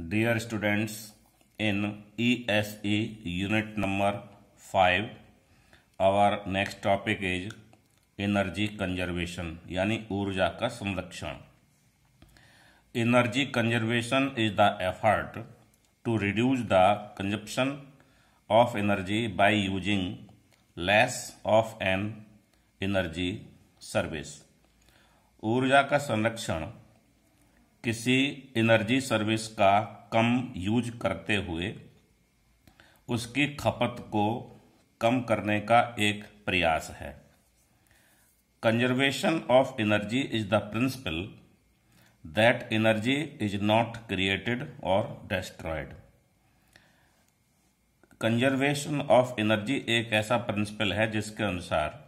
In E S E unit number five our next topic is energy conservation यानी ऊर्जा का संरक्षण energy conservation is the effort to reduce the consumption of energy by using less of an energy service ऊर्जा का संरक्षण किसी energy service का कम use करते हुए उसकी खपत को कम करने का एक प्रयास है conservation of energy is the principle that energy is not created और डिस्ट्रॉयड कंजर्वेशन ऑफ एनर्जी एक ऐसा प्रिंसिपल है जिसके अनुसार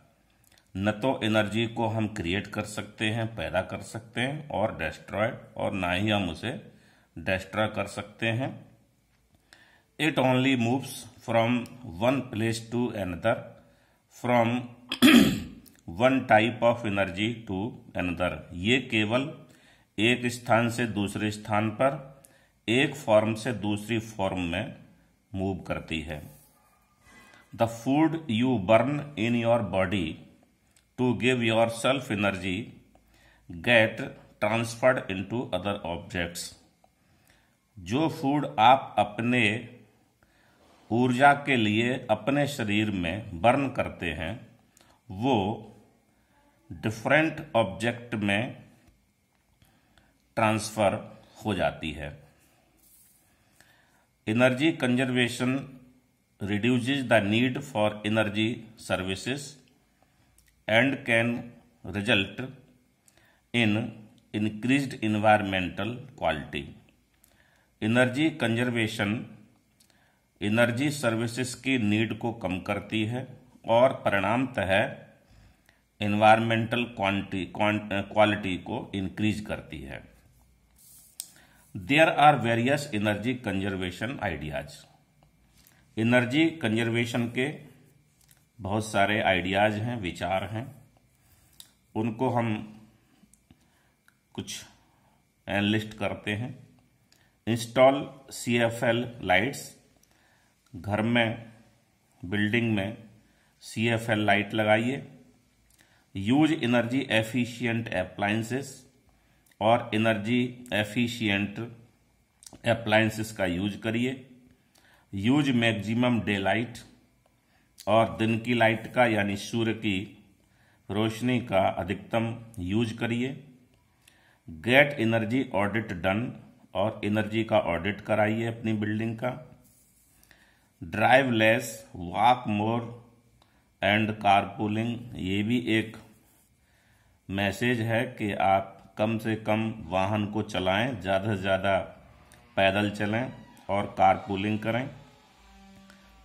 न तो एनर्जी को हम क्रिएट कर सकते हैं पैदा कर सकते हैं और डेस्ट्रॉय और ना ही हम उसे डेस्ट्रॉय कर सकते हैं it only moves from one place to another from one type of energy to another ये केवल एक स्थान से दूसरे स्थान पर एक फॉर्म से दूसरी फॉर्म में मूव करती है the food you burn in your body give yourself energy get transferred into other objects जो फूड आप अपने ऊर्जा के लिए अपने शरीर में बर्न करते हैं वो डिफरेंट ऑब्जेक्ट में ट्रांसफ़र हो जाती है energy conservation reduce the need for energy services and can result in increased environmental quality energy conservation energy services की नीड को कम करती है और परिणामतः इन्वायरमेंटल क्वांटी क्वालिटी को इंक्रीज करती है there are various energy conservation ideas energy conservation के बहुत सारे आइडियाज़ हैं विचार हैं उनको हम कुछ एनलिस्ट करते हैं install C F L lights घर में बिल्डिंग में सी एफ एल लाइट लगाइए यूज एनर्जी एफिशिएंट अप्लाइंसेस और एनर्जी एफिशिएंट अप्लाइंसेस का यूज करिए यूज मैक्सिमम डे लाइट और दिन की लाइट का यानी सूर्य की रोशनी का अधिकतम यूज करिए गेट एनर्जी ऑडिट डन और एनर्जी का ऑडिट कराइए अपनी बिल्डिंग का drive less walk more and carpooling ये भी एक मैसेज है कि आप कम से कम वाहन को चलाएं ज़्यादा से ज़्यादा पैदल चलें और कारपूलिंग करें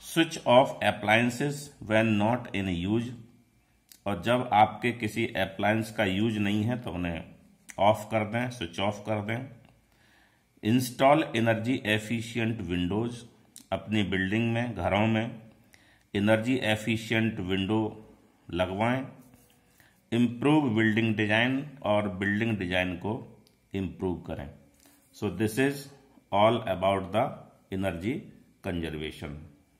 switch off appliances when not in use और जब आपके किसी अप्लायंस का यूज नहीं है तो उन्हें ऑफ कर दें स्विच ऑफ कर दें इंस्टॉल एनर्जी एफिशिएंट विंडोज अपनी बिल्डिंग में घरों में एनर्जी एफिशिएंट विंडो लगवाएं इम्प्रूव बिल्डिंग डिजाइन और बिल्डिंग डिजाइन को इम्प्रूव करें so this is all about the energy conservation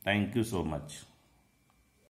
Thank you so much.